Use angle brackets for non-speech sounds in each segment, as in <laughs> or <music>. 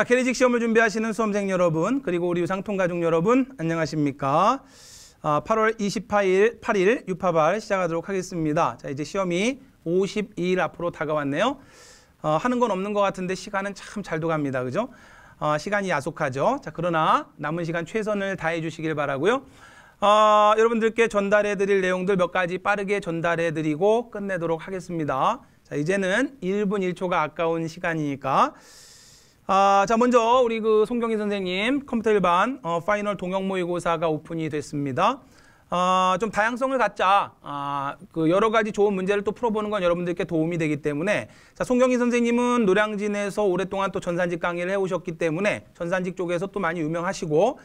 자, 캐리직 시험을 준비하시는 수험생 여러분, 그리고 우리 유상통 가족 여러분, 안녕하십니까? 아, 8월 28일 8일 유파발 시작하도록 하겠습니다. 자, 이제 시험이 52일 앞으로 다가왔네요. 어, 하는 건 없는 것 같은데 시간은 참잘 도갑니다. 그죠? 어, 시간이 야속하죠. 자, 그러나 남은 시간 최선을 다해 주시길 바라고요. 아, 여러분들께 전달해 드릴 내용들 몇 가지 빠르게 전달해 드리고 끝내도록 하겠습니다. 자, 이제는 1분 1초가 아까운 시간이니까 아, 자, 먼저 우리 그 송경희 선생님 컴퓨터 일반 어, 파이널 동영 모의고사가 오픈이 됐습니다. 아, 좀 다양성을 갖자. 아, 그 여러 가지 좋은 문제를 또 풀어보는 건 여러분들께 도움이 되기 때문에 자, 송경희 선생님은 노량진에서 오랫동안 또 전산직 강의를 해오셨기 때문에 전산직 쪽에서 또 많이 유명하시고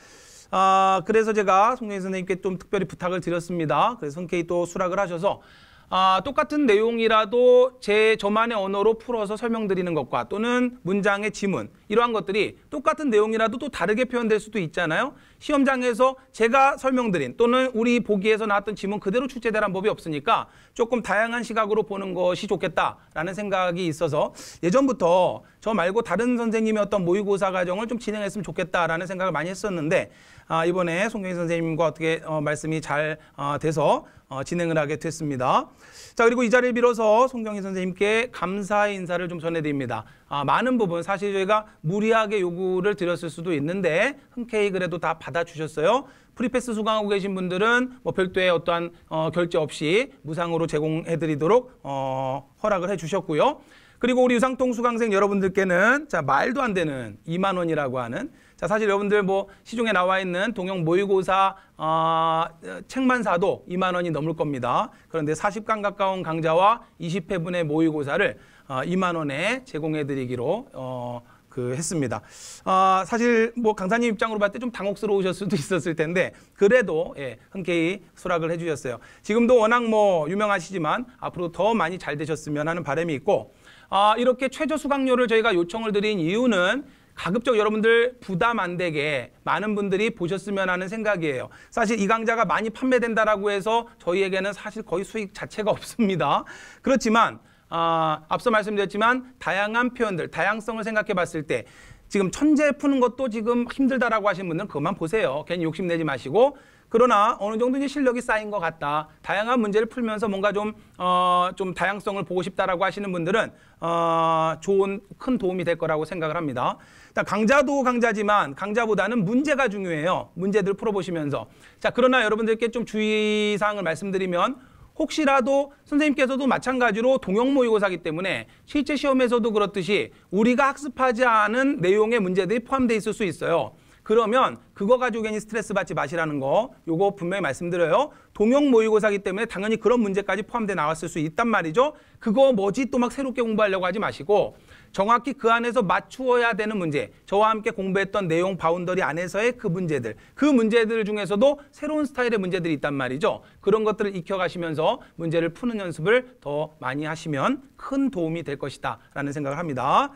아, 그래서 제가 송경희 선생님께 좀 특별히 부탁을 드렸습니다. 그래서 흔쾌히 또 수락을 하셔서 아, 똑같은 내용이라도 제 저만의 언어로 풀어서 설명드리는 것과 또는 문장의 지문 이러한 것들이 똑같은 내용이라도 또 다르게 표현될 수도 있잖아요. 시험장에서 제가 설명드린 또는 우리 보기에서 나왔던 지문 그대로 출제되란 법이 없으니까 조금 다양한 시각으로 보는 것이 좋겠다라는 생각이 있어서 예전부터 저 말고 다른 선생님이 어떤 모의고사 과정을 좀 진행했으면 좋겠다라는 생각을 많이 했었는데 아, 이번에 송경희 선생님과 어떻게 어, 말씀이 잘 어, 돼서 어, 진행을 하게 됐습니다. 자 그리고 이 자리를 빌어서 송경희 선생님께 감사의 인사를 좀 전해드립니다. 아, 많은 부분 사실 저희가 무리하게 요구를 드렸을 수도 있는데 흔쾌히 그래도 다 받아주셨어요. 프리패스 수강하고 계신 분들은 뭐 별도의 어떠한 어, 결제 없이 무상으로 제공해드리도록 어, 허락을 해주셨고요. 그리고 우리 유상통 수강생 여러분들께는 자 말도 안 되는 2만 원이라고 하는 자 사실 여러분들 뭐 시중에 나와 있는 동영 모의고사 어, 책만 사도 2만 원이 넘을 겁니다. 그런데 40강 가까운 강좌와 20회분의 모의고사를 어, 2만 원에 제공해 드리기로 어, 그 했습니다. 아, 사실 뭐 강사님 입장으로 봤을 때 좀 당혹스러우셨을 수도 <laughs> 있었을 텐데 그래도 예, 흔쾌히 수락을 해주셨어요. 지금도 워낙 뭐 유명하시지만 앞으로 더 많이 잘 되셨으면 하는 바람이 있고 아, 이렇게 최저 수강료를 저희가 요청을 드린 이유는 가급적 여러분들 부담 안 되게 많은 분들이 보셨으면 하는 생각이에요. 사실 이 강좌가 많이 판매된다라고 해서 저희에게는 사실 거의 수익 자체가 없습니다. 그렇지만 아, 앞서 말씀드렸지만 다양한 표현들, 다양성을 생각해 봤을 때 지금 천재 푸는 것도 지금 힘들다라고 하신 분들은 그만 보세요. 괜히 욕심내지 마시고 그러나 어느 정도 이제 실력이 쌓인 것 같다. 다양한 문제를 풀면서 뭔가 좀, 어, 좀 다양성을 보고 싶다라고 하시는 분들은, 어, 좋은, 큰 도움이 될 거라고 생각을 합니다. 강자도 강자지만 강자보다는 문제가 중요해요. 문제들 풀어보시면서. 자, 그러나 여러분들께 좀 주의사항을 말씀드리면 혹시라도 선생님께서도 마찬가지로 동형 모의고사기 때문에 실제 시험에서도 그렇듯이 우리가 학습하지 않은 내용의 문제들이 포함되어 있을 수 있어요. 그러면 그거 가지고 괜히 스트레스 받지 마시라는 거 요거 분명히 말씀드려요. 동형 모의고사기 때문에 당연히 그런 문제까지 포함돼 나왔을 수 있단 말이죠. 그거 뭐지 또 막 새롭게 공부하려고 하지 마시고 정확히 그 안에서 맞추어야 되는 문제 저와 함께 공부했던 내용 바운더리 안에서의 그 문제들 그 문제들 중에서도 새로운 스타일의 문제들이 있단 말이죠 그런 것들을 익혀가시면서 문제를 푸는 연습을 더 많이 하시면 큰 도움이 될 것이다 라는 생각을 합니다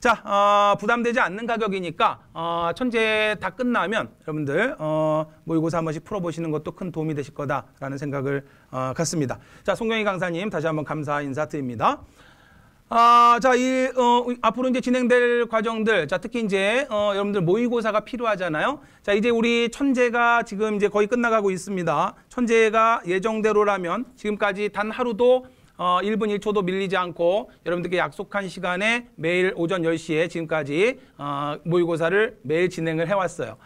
자, 어, 부담되지 않는 가격이니까 어, 천재 다 끝나면 여러분들 어, 모의고사 한 번씩 풀어보시는 것도 큰 도움이 되실 거다라는 생각을 어, 갖습니다. 자, 송경희 강사님 다시 한번 감사 인사드립니다. 아, 자, 이, 어, 앞으로 이제 진행될 과정들, 자, 특히 이제, 어, 여러분들 모의고사가 필요하잖아요. 자, 이제 우리 천재가 지금 이제 거의 끝나가고 있습니다. 천재가 예정대로라면 지금까지 단 하루도 어, 1분 1초도 밀리지 않고 여러분들께 약속한 시간에 매일 오전 10시에 지금까지 어, 모의고사를 매일 진행을 해왔어요.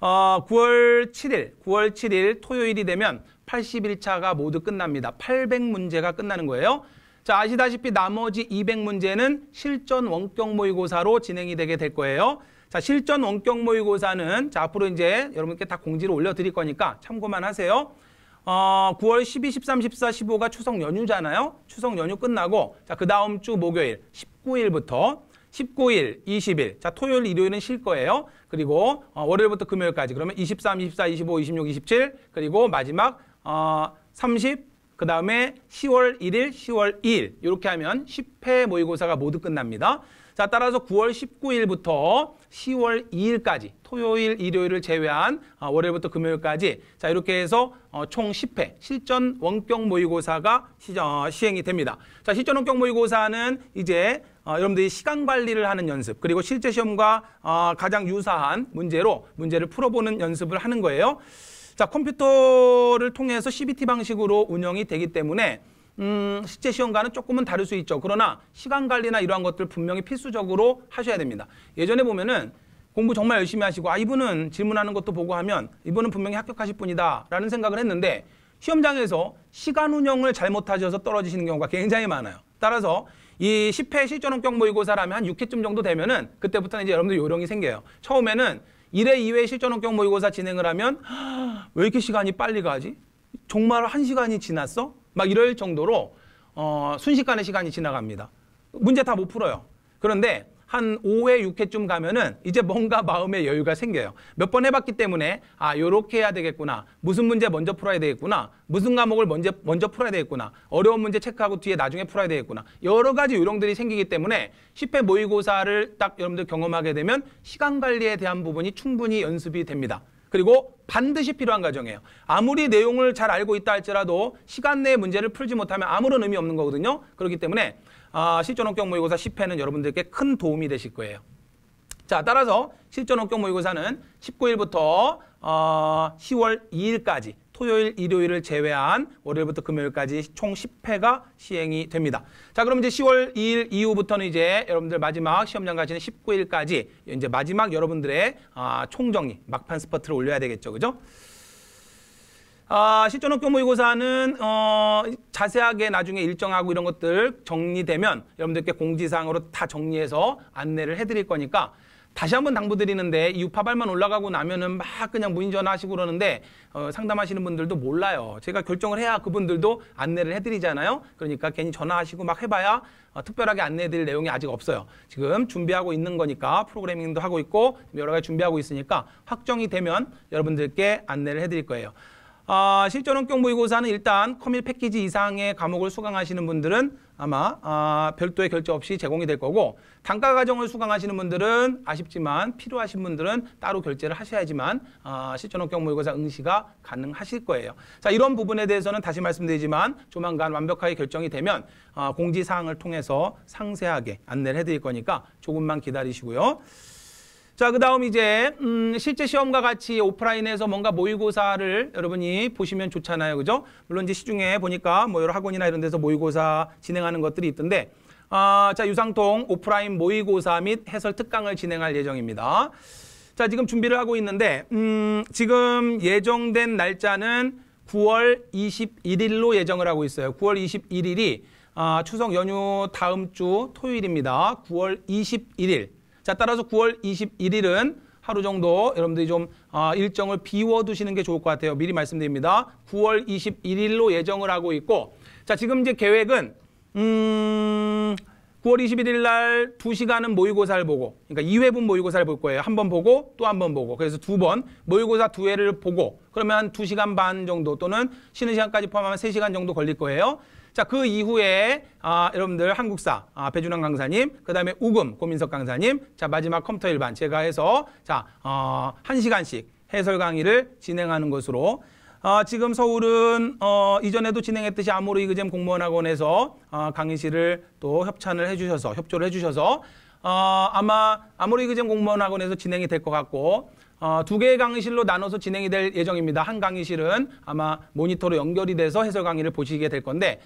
어, 9월 7일, 9월 7일 토요일이 되면 81차가 모두 끝납니다. 800문제가 끝나는 거예요. 자, 아시다시피 나머지 200문제는 실전 원격 모의고사로 진행이 되게 될 거예요. 자, 실전 원격 모의고사는 자, 앞으로 이제 여러분께 다 공지를 올려 드릴 거니까 참고만 하세요. 어, 9월 12, 13, 14, 15가 추석 연휴잖아요. 추석 연휴 끝나고 자, 그다음 주 목요일 19일부터 19일, 20일. 자, 토요일, 일요일은 쉴 거예요. 그리고 어, 월요일부터 금요일까지. 그러면 23, 24, 25, 26, 27. 그리고 마지막 어, 30, 그 다음에 10월 1일, 10월 2일 이렇게 하면 10회 모의고사가 모두 끝납니다. 자, 따라서 9월 19일부터 10월 2일까지 토요일, 일요일을 제외한 아, 월요일부터 금요일까지 자 이렇게 해서 어, 총 10회 실전 원격 모의고사가 시행이 됩니다. 자 실전 원격 모의고사는 이제 어, 여러분들이 시간 관리를 하는 연습 그리고 실제 시험과 어, 가장 유사한 문제로 문제를 풀어보는 연습을 하는 거예요. 자 컴퓨터를 통해서 CBT 방식으로 운영이 되기 때문에 음, 실제 시험과는 조금은 다를 수 있죠. 그러나 시간 관리나 이러한 것들 분명히 필수적으로 하셔야 됩니다. 예전에 보면은 공부 정말 열심히 하시고 아 이분은 질문하는 것도 보고 하면 이분은 분명히 합격하실 분이다 라는 생각을 했는데 시험장에서 시간 운영을 잘못하셔서 떨어지시는 경우가 굉장히 많아요. 따라서 이 10회 실전원격 모의고사라면 한 6회쯤 정도 되면은 그때부터는 이제 여러분들 요령이 생겨요. 처음에는 1회, 2회 실전 원격 모의고사 진행을 하면 왜 이렇게 시간이 빨리 가지? 정말 1 시간이 지났어? 막 이럴 정도로 어, 순식간에 시간이 지나갑니다. 문제 다 못 풀어요. 그런데 한 5회, 6회쯤 가면은 이제 뭔가 마음의 여유가 생겨요. 몇 번 해봤기 때문에 아, 요렇게 해야 되겠구나. 무슨 문제 먼저 풀어야 되겠구나. 무슨 과목을 먼저, 먼저 풀어야 되겠구나. 어려운 문제 체크하고 뒤에 나중에 풀어야 되겠구나. 여러 가지 요령들이 생기기 때문에 10회 모의고사를 딱 여러분들 경험하게 되면 시간 관리에 대한 부분이 충분히 연습이 됩니다. 그리고 반드시 필요한 과정이에요. 아무리 내용을 잘 알고 있다 할지라도 시간 내에 문제를 풀지 못하면 아무런 의미 없는 거거든요. 그렇기 때문에 아, 실전업경 모의고사 10회는 여러분들께 큰 도움이 되실 거예요. 자, 따라서 실전업경 모의고사는 19일부터 어, 10월 2일까지 토요일, 일요일을 제외한 월요일부터 금요일까지 총 10회가 시행이 됩니다. 자, 그럼 이제 10월 2일 이후부터는 이제 여러분들 마지막 시험장까지는 19일까지 이제 마지막 여러분들의 아, 총정리, 막판 스퍼트를 올려야 되겠죠. 그죠? 아, 실전학교 모의고사는 어, 자세하게 나중에 일정하고 이런 것들 정리되면 여러분들께 공지사항으로 다 정리해서 안내를 해드릴 거니까 다시 한번 당부드리는데 유파발만 올라가고 나면은 막 그냥 문의 전화하시고 그러는데 어, 상담하시는 분들도 몰라요. 제가 결정을 해야 그분들도 안내를 해드리잖아요. 그러니까 괜히 전화하시고 막 해봐야 어, 특별하게 안내해드릴 내용이 아직 없어요. 지금 준비하고 있는 거니까 프로그래밍도 하고 있고 여러 가지 준비하고 있으니까 확정이 되면 여러분들께 안내를 해드릴 거예요. 어, 실전 원격 모의고사는 일단 커밀 패키지 이상의 과목을 수강하시는 분들은 아마 아, 별도의 결제 없이 제공이 될 거고 단가 과정을 수강하시는 분들은 아쉽지만 필요하신 분들은 따로 결제를 하셔야지만 아, 실전업경 모의고사 응시가 가능하실 거예요. 자 이런 부분에 대해서는 다시 말씀드리지만 조만간 완벽하게 결정이 되면 아, 공지사항을 통해서 상세하게 안내를 해드릴 거니까 조금만 기다리시고요. 자, 그 다음 이제 음, 실제 시험과 같이 오프라인에서 뭔가 모의고사를 여러분이 보시면 좋잖아요. 그죠? 물론 이제 시중에 보니까 뭐 여러 학원이나 이런 데서 모의고사 진행하는 것들이 있던데 아, 자, 유상통 오프라인 모의고사 및 해설 특강을 진행할 예정입니다. 자, 지금 준비를 하고 있는데 음, 지금 예정된 날짜는 9월 21일로 예정을 하고 있어요. 9월 21일이 아, 추석 연휴 다음 주 토요일입니다. 9월 21일. 자, 따라서 9월 21일은 하루 정도 여러분들이 좀 아, 일정을 비워두시는 게 좋을 것 같아요. 미리 말씀드립니다. 9월 21일로 예정을 하고 있고 자, 지금 이제 계획은 음... 9월 21일 날 2시간은 모의고사를 보고 그러니까 2회분 모의고사를 볼 거예요. 한 번 보고 또 한 번 보고 그래서 두 번 모의고사 두 회를 보고 그러면 2시간 반 정도 또는 쉬는 시간까지 포함하면 3시간 정도 걸릴 거예요. 자, 그 이후에 아, 여러분들 한국사 아, 배준환 강사님, 그다음에 우금 고민석 강사님, 자, 마지막 컴퓨터 일반 제가 해서 자, 어, 1시간씩 해설 강의를 진행하는 것으로 아, 지금 서울은 어, 이전에도 진행했듯이 아무르 이그잼 공무원학원에서 아, 강의실을 또 협찬을 해주셔서 협조를 해주셔서 어, 아마 아무르 이그잼 공무원학원에서 진행이 될 것 같고 어, 두 개의 강의실로 나눠서 진행이 될 예정입니다. 한 강의실은 아마 모니터로 연결이 돼서 해설 강의를 보시게 될 건데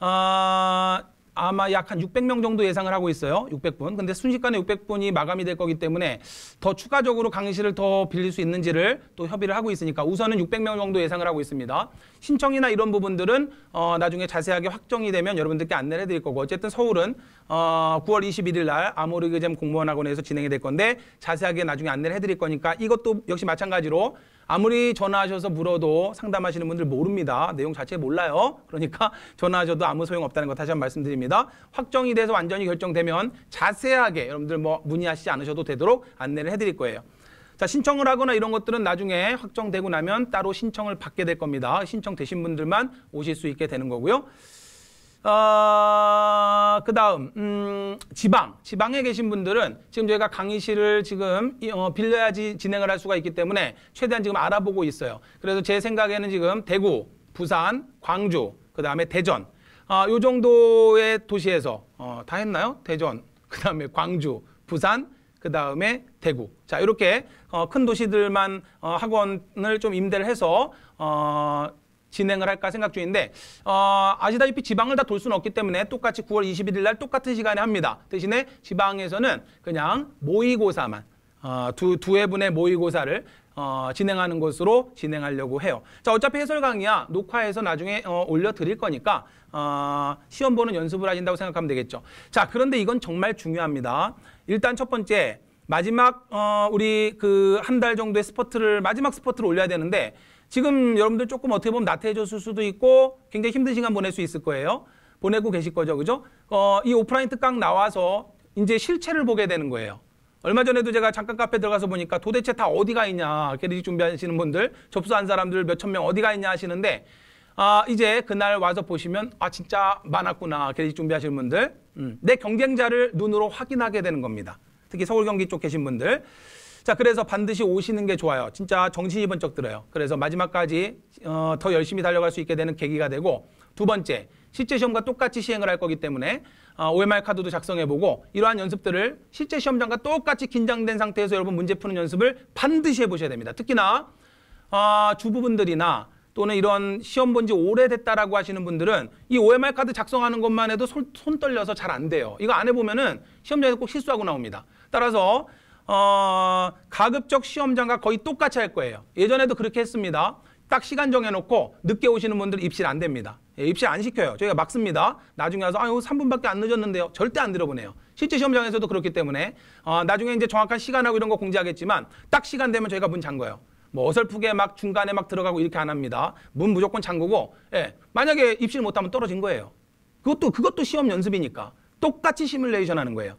아, 아마 약 한 600명 정도 예상을 하고 있어요. 600분. 근데 순식간에 600분이 마감이 될 거기 때문에 더 추가적으로 강의실을 더 빌릴 수 있는지를 또 협의를 하고 있으니까 우선은 600명 정도 예상을 하고 있습니다. 신청이나 이런 부분들은 어, 나중에 자세하게 확정이 되면 여러분들께 안내를 해드릴 거고 어쨌든 서울은 어, 9월 21일 날 아모르게잼 공무원학원에서 진행이 될 건데 자세하게 나중에 안내를 해드릴 거니까 이것도 역시 마찬가지로 아무리 전화하셔서 물어도 상담하시는 분들 모릅니다. 내용 자체 몰라요. 그러니까 전화하셔도 아무 소용 없다는 거 다시 한 번 말씀드립니다. 확정이 돼서 완전히 결정되면 자세하게 여러분들 뭐 문의하시지 않으셔도 되도록 안내를 해드릴 거예요. 자, 신청을 하거나 이런 것들은 나중에 확정되고 나면 따로 신청을 받게 될 겁니다. 신청되신 분들만 오실 수 있게 되는 거고요. 어, 그 다음 음, 지방, 지방에 계신 분들은 지금 저희가 강의실을 지금 어, 빌려야지 진행을 할 수가 있기 때문에 최대한 지금 알아보고 있어요. 그래서 제 생각에는 지금 대구, 부산, 광주, 그 다음에 대전 어, 요 정도의 도시에서 어, 다 했나요? 대전, 그 다음에 광주, 부산, 그 다음에 대구. 자 이렇게 어, 큰 도시들만 어, 학원을 좀 임대를 해서 어, 진행을 할까 생각 중인데 어, 아시다시피 지방을 다 돌 수는 없기 때문에 똑같이 9월 21일 날 똑같은 시간에 합니다. 대신에 지방에서는 그냥 모의고사만 어, 두, 두 회분의 모의고사를 어, 진행하는 것으로 진행하려고 해요. 자, 어차피 해설 강의야 녹화해서 나중에 어, 올려드릴 거니까 어, 시험 보는 연습을 하신다고 생각하면 되겠죠. 자, 그런데 이건 정말 중요합니다. 일단 첫 번째 마지막 어, 우리 그 한 달 정도의 스퍼트를 마지막 스퍼트를 올려야 되는데 지금 여러분들 조금 어떻게 보면 나태해졌을 수도 있고 굉장히 힘든 시간 보낼 수 있을 거예요. 보내고 계실 거죠. 그죠? 어, 이 오프라인 특강 나와서 이제 실체를 보게 되는 거예요. 얼마 전에도 제가 잠깐 카페 들어가서 보니까 도대체 다 어디가 있냐. 캐리지 준비하시는 분들, 접수한 사람들 몇 천 명 어디가 있냐 하시는데, 아, 이제 그날 와서 보시면, 아, 진짜 많았구나. 캐리지 준비하시는 분들. 음, 내 경쟁자를 눈으로 확인하게 되는 겁니다. 특히 서울 경기 쪽 계신 분들. 자, 그래서 반드시 오시는 게 좋아요. 진짜 정신이 번쩍 들어요. 그래서 마지막까지 어, 더 열심히 달려갈 수 있게 되는 계기가 되고 두 번째, 실제 시험과 똑같이 시행을 할 거기 때문에 어, OMR 카드도 작성해보고 이러한 연습들을 실제 시험장과 똑같이 긴장된 상태에서 여러분 문제 푸는 연습을 반드시 해보셔야 됩니다. 특히나 어, 주부분들이나 또는 이런 시험 본 지 오래됐다라고 하시는 분들은 이 OMR 카드 작성하는 것만 해도 손, 손 떨려서 잘 안 돼요. 이거 안 해보면은 시험장에서 꼭 실수하고 나옵니다. 따라서 어, 가급적 시험장과 거의 똑같이 할 거예요. 예전에도 그렇게 했습니다. 딱 시간 정해놓고 늦게 오시는 분들 입실 안 됩니다. 예, 입실 안 시켜요. 저희가 막습니다. 나중에 와서 아유 3분밖에 안 늦었는데요. 절대 안 들어보네요. 실제 시험장에서도 그렇기 때문에 어, 나중에 이제 정확한 시간하고 이런 거 공지하겠지만 딱 시간 되면 저희가 문 잠궈요. 뭐 어설프게 막 중간에 막 들어가고 이렇게 안 합니다. 문 무조건 잠그고 예, 만약에 입실 못하면 떨어진 거예요. 그것도 그것도 시험 연습이니까 똑같이 시뮬레이션 하는 거예요.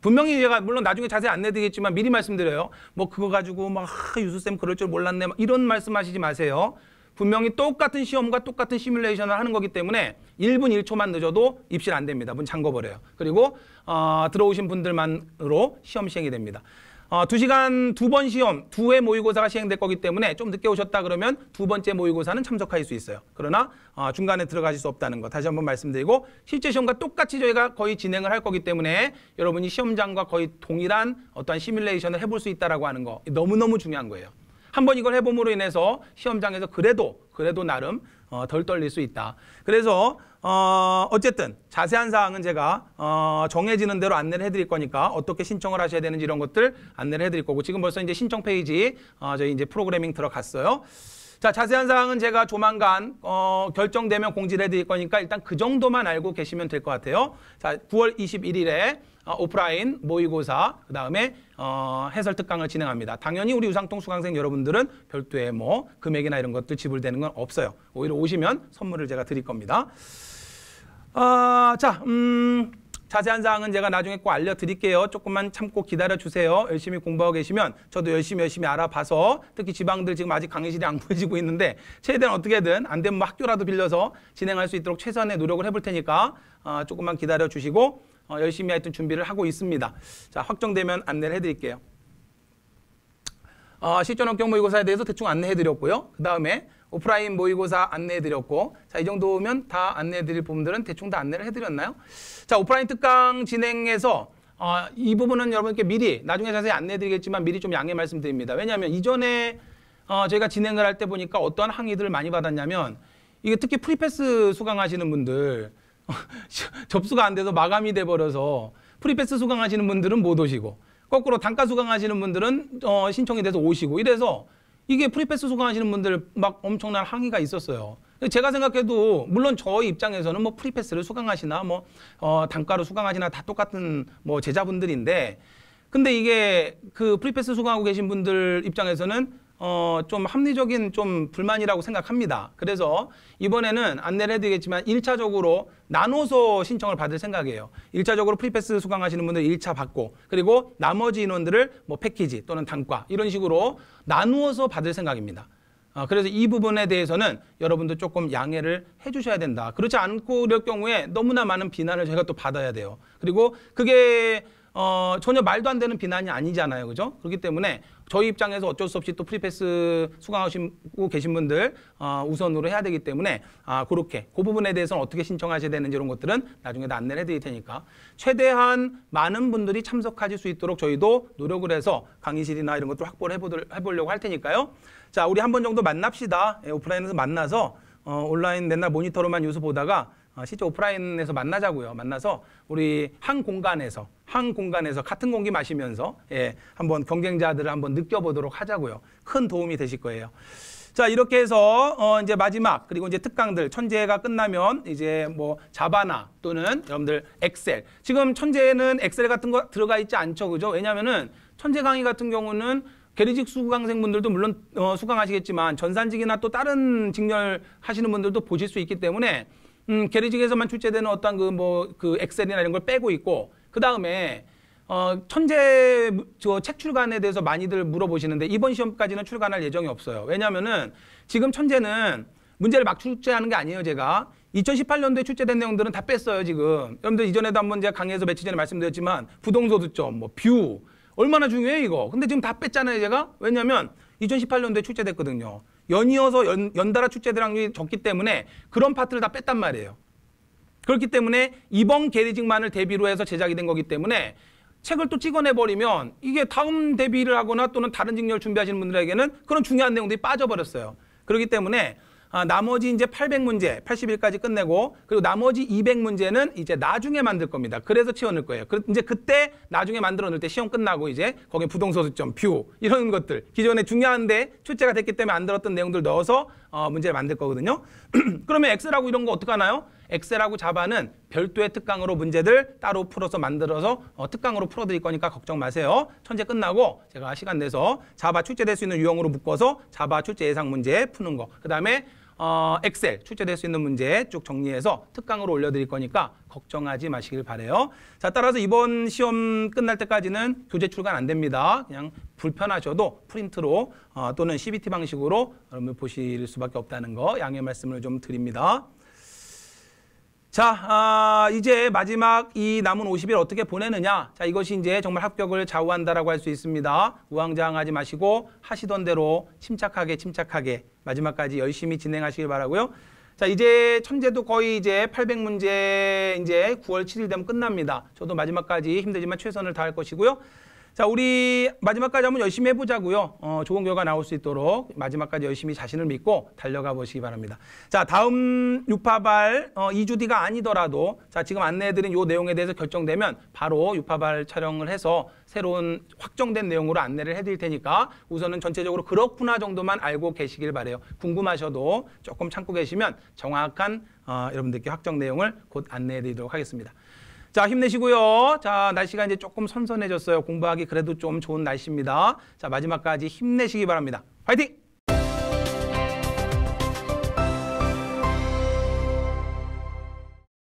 분명히 얘가 물론 나중에 자세히 안내드리겠지만 미리 말씀드려요. 뭐 그거 가지고 막 유수쌤 그럴 줄 몰랐네 이런 말씀하시지 마세요. 분명히 똑같은 시험과 똑같은 시뮬레이션을 하는 거기 때문에 1분 1초만 늦어도 입실 안 됩니다. 문 잠궈버려요. 그리고 어, 들어오신 분들만으로 시험 시행이 됩니다. 어, 2시간 두 번 시험, 두 회 모의고사가 시행될 거기 때문에 좀 늦게 오셨다 그러면 두 번째 모의고사는 참석할 수 있어요. 그러나 어, 중간에 들어가실 수 없다는 거 다시 한번 말씀드리고 실제 시험과 똑같이 저희가 거의 진행을 할 거기 때문에 여러분이 시험장과 거의 동일한 어떤 시뮬레이션을 해볼 수 있다라고 하는 거 너무너무 중요한 거예요. 한번 이걸 해봄으로 인해서 시험장에서 그래도 그래도 나름 어, 덜 떨릴 수 있다. 그래서 어, 어쨌든 자세한 사항은 제가 어, 정해지는 대로 안내를 해드릴 거니까 어떻게 신청을 하셔야 되는지 이런 것들 안내를 해드릴 거고 지금 벌써 이제 신청 페이지 어, 저희 이제 프로그래밍 들어갔어요. 자 자세한 사항은 제가 조만간 어, 결정되면 공지를 해드릴 거니까 일단 그 정도만 알고 계시면 될 것 같아요. 자 9월 21일에 어, 오프라인 모의고사 그다음에 어, 해설 특강을 진행합니다. 당연히 우리 우상통 수강생 여러분들은 별도의 뭐 금액이나 이런 것들 지불되는 건 없어요. 오히려 오시면 선물을 제가 드릴 겁니다. 아, 자, 음, 자세한 사항은 제가 나중에 꼭 알려드릴게요. 조금만 참고 기다려주세요. 열심히 공부하고 계시면 저도 열심히 열심히 알아봐서 특히 지방들 지금 아직 강의실이 안 <laughs> 보여지고 있는데 최대한 어떻게든 안 되면 뭐 학교라도 빌려서 진행할 수 있도록 최선의 노력을 해볼 테니까 아, 조금만 기다려주시고 어, 열심히 하여튼 준비를 하고 있습니다. 자, 확정되면 안내를 해드릴게요. 어, 실전 업격 모의고사에 대해서 대충 안내해드렸고요. 그 다음에 오프라인 모의고사 안내해드렸고 자 이 정도면 다 안내해드릴 부분들은 대충 다 안내를 해드렸나요? 자 오프라인 특강 진행해서 어, 이 부분은 여러분께 미리 나중에 자세히 안내해드리겠지만 미리 좀 양해 말씀드립니다. 왜냐하면 이전에 어, 저희가 진행을 할 때 보니까 어떠한 항의들을 많이 받았냐면 이게 특히 프리패스 수강하시는 분들 <laughs> 접수가 안 돼서 마감이 돼 버려서 프리패스 수강하시는 분들은 못 오시고 거꾸로 단가 수강하시는 분들은 어, 신청이 돼서 오시고 이래서 이게 프리패스 수강하시는 분들 막 엄청난 항의가 있었어요. 제가 생각해도 물론 저 입장에서는 뭐 프리패스를 수강하시나 뭐 어, 단가로 수강하시나 다 똑같은 뭐 제자분들인데 근데 이게 그 프리패스 수강하고 계신 분들 입장에서는 어, 좀 합리적인 좀 불만이라고 생각합니다. 그래서 이번에는 안내를 해드리겠지만 1차적으로 나눠서 신청을 받을 생각이에요. 1차적으로 프리패스 수강하시는 분들 1차 받고 그리고 나머지 인원들을 뭐 패키지 또는 단과 이런 식으로 나누어서 받을 생각입니다. 어, 그래서 이 부분에 대해서는 여러분도 조금 양해를 해주셔야 된다. 그렇지 않고 이럴 경우에 너무나 많은 비난을 저희가 또 받아야 돼요. 그리고 그게 어, 전혀 말도 안 되는 비난이 아니잖아요. 그죠? 그렇기 때문에 저희 입장에서 어쩔 수 없이 또 프리패스 수강하시고 계신 분들 어, 우선으로 해야 되기 때문에 아, 그렇게 그 부분에 대해서는 어떻게 신청하셔야 되는지 이런 것들은 나중에 안내를 해드릴 테니까 최대한 많은 분들이 참석하실 수 있도록 저희도 노력을 해서 강의실이나 이런 것들 확보를 해보도 해보려고 할 테니까요. 자, 우리 한 번 정도 만납시다. 예, 오프라인에서 만나서 어, 온라인 맨날 모니터로만 뉴스 보다가 어, 실제 오프라인에서 만나자고요. 만나서 우리 한 공간에서 한 공간에서 같은 공기 마시면서 예, 한번 경쟁자들을 한번 느껴보도록 하자고요. 큰 도움이 되실 거예요. 자 이렇게 해서 어 이제 마지막 그리고 이제 특강들 천재가 끝나면 이제 뭐 자바나 또는 여러분들 엑셀 지금 천재는 엑셀 같은 거 들어가 있지 않죠 그죠 왜냐면은 천재 강의 같은 경우는 계리직 수강생분들도 물론 어, 수강하시겠지만 전산직이나 또 다른 직렬 하시는 분들도 보실 수 있기 때문에 음, 게리직에서만 출제되는 어떤 그뭐그 뭐, 그 엑셀이나 이런 걸 빼고 있고 그 다음에 어, 천재 저 책 출간에 대해서 많이들 물어보시는데 이번 시험까지는 출간할 예정이 없어요. 왜냐면은 지금 천재는 문제를 막 출제하는 게 아니에요, 제가. 2018년도에 출제된 내용들은 다 뺐어요, 지금. 여러분들 이전에도 한번 제가 강의에서 며칠 전에 말씀드렸지만 부동소득점, 뭐 뷰, 얼마나 중요해 이거. 근데 지금 다 뺐잖아요, 제가. 왜냐면 2018년도에 출제됐거든요. 연이어서 연, 연달아 축제될 확률이 적기 때문에 그런 파트를 다 뺐단 말이에요. 그렇기 때문에 이번 게리직만을 대비로 해서 제작이 된 거기 때문에 책을 또 찍어내버리면 이게 다음 대비를 하거나 또는 다른 직렬 준비하시는 분들에게는 그런 중요한 내용들이 빠져버렸어요. 그렇기 때문에 아, 나머지 이제 800문제, 80일까지 끝내고 그리고 나머지 200문제는 이제 나중에 만들 겁니다. 그래서 채워 넣을 거예요. 그, 이제 그때 나중에 만들어 놓을때 시험 끝나고 이제 거기 부동소수점, 뷰 이런 것들 기존에 중요한데 출제가 됐기 때문에 만 들었던 내용들 넣어서 어, 문제를 만들 거거든요. <clears throat> 그러면 엑셀하고 이런 거어떡 하나요? 엑셀하고 자바는 별도의 특강으로 문제들 따로 풀어서 만들어서 어, 특강으로 풀어드릴 거니까 걱정 마세요. 천재 끝나고 제가 시간 내서 자바 출제될 수 있는 유형으로 묶어서 자바 출제 예상 문제 푸는 거. 그 다음에 어, 엑셀 출제될 수 있는 문제 쭉 정리해서 특강으로 올려드릴 거니까 걱정하지 마시길 바래요. 자, 따라서 이번 시험 끝날 때까지는 교재 출간 안 됩니다. 그냥 불편하셔도 프린트로 어, 또는 CBT 방식으로 여러분 보실 수밖에 없다는 거 양해 말씀을 좀 드립니다. 자, 아, 이제 마지막 이 남은 50일 어떻게 보내느냐. 자, 이것이 이제 정말 합격을 좌우한다라고 할 수 있습니다. 우왕좌왕하지 마시고 하시던 대로 침착하게 침착하게 마지막까지 열심히 진행하시길 바라고요. 자, 이제 천재도 거의 이제 800문제 이제 9월 7일 되면 끝납니다. 저도 마지막까지 힘들지만 최선을 다할 것이고요. 자, 우리 마지막까지 한번 열심히 해보자고요. 어, 좋은 결과 나올 수 있도록 마지막까지 열심히 자신을 믿고 달려가 보시기 바랍니다. 자, 다음 유파발 어, 2주 뒤가 아니더라도 자, 지금 안내해드린 요 내용에 대해서 결정되면 바로 유파발 촬영을 해서 새로운 확정된 내용으로 안내를 해드릴 테니까 우선은 전체적으로 그렇구나 정도만 알고 계시길 바래요. 궁금하셔도 조금 참고 계시면 정확한 어, 여러분들께 확정 내용을 곧 안내해드리도록 하겠습니다. 자, 힘내시고요. 자, 날씨가 이제 조금 선선해졌어요. 공부하기 그래도 좀 좋은 날씨입니다. 자, 마지막까지 힘내시기 바랍니다. 화이팅!